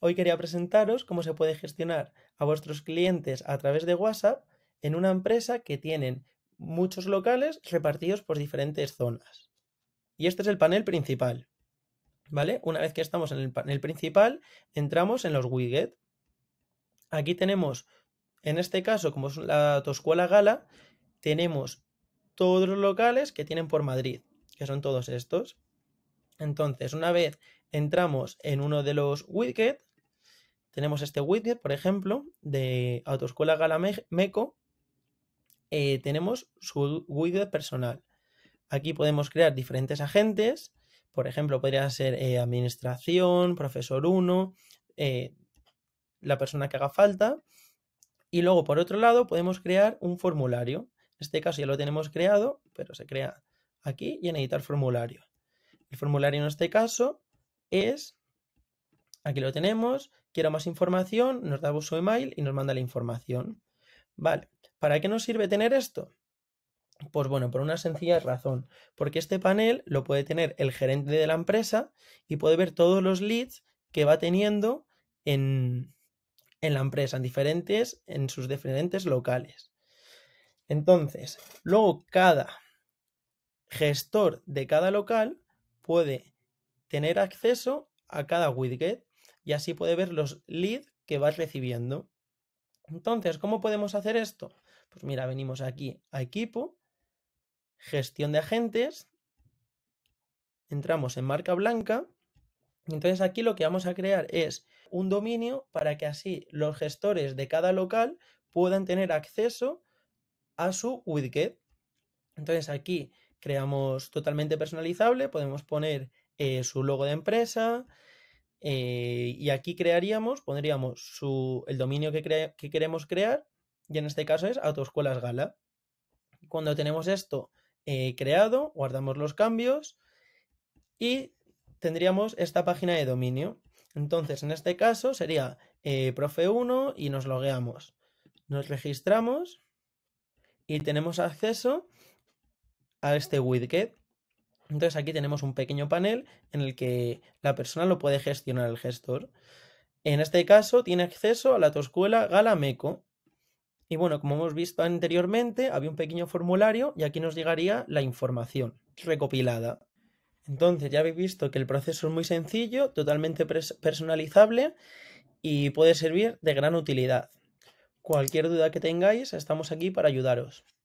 Hoy quería presentaros cómo se puede gestionar a vuestros clientes a través de WhatsApp en una empresa que tienen muchos locales repartidos por diferentes zonas. Y este es el panel principal. ¿Vale? Una vez que estamos en el panel principal, entramos en los widgets. Aquí tenemos, en este caso, como es la Toscuela Gala, tenemos todos los locales que tienen por Madrid, que son todos estos. Entonces, una vez entramos en uno de los widgets, tenemos este widget, por ejemplo, de Autoescuela Galameco. Eh, tenemos su widget personal. Aquí podemos crear diferentes agentes. Por ejemplo, podría ser eh, administración, profesor 1, eh, la persona que haga falta. Y luego, por otro lado, podemos crear un formulario. En este caso ya lo tenemos creado, pero se crea aquí y en editar formulario. El formulario en este caso es Aquí lo tenemos, quiero más información, nos da su email y nos manda la información. Vale, ¿para qué nos sirve tener esto? Pues bueno, por una sencilla razón, porque este panel lo puede tener el gerente de la empresa y puede ver todos los leads que va teniendo en, en la empresa, en diferentes, en sus diferentes locales. Entonces, luego cada gestor de cada local puede tener acceso a cada widget y así puede ver los leads que vas recibiendo. Entonces, ¿cómo podemos hacer esto? Pues mira, venimos aquí a equipo, gestión de agentes, entramos en marca blanca. Entonces aquí lo que vamos a crear es un dominio para que así los gestores de cada local puedan tener acceso a su widget. Entonces aquí creamos totalmente personalizable, podemos poner eh, su logo de empresa, eh, y aquí crearíamos, pondríamos el dominio que, queremos crear, y en este caso es Autoescuelas Gala. Cuando tenemos esto eh, creado, guardamos los cambios y tendríamos esta página de dominio. Entonces, en este caso sería eh, profe1 y nos logueamos. Nos registramos y tenemos acceso a este widget entonces aquí tenemos un pequeño panel en el que la persona lo puede gestionar el gestor. En este caso tiene acceso a la toscuela Galameco. Y bueno, como hemos visto anteriormente, había un pequeño formulario y aquí nos llegaría la información recopilada. Entonces ya habéis visto que el proceso es muy sencillo, totalmente personalizable y puede servir de gran utilidad. Cualquier duda que tengáis, estamos aquí para ayudaros.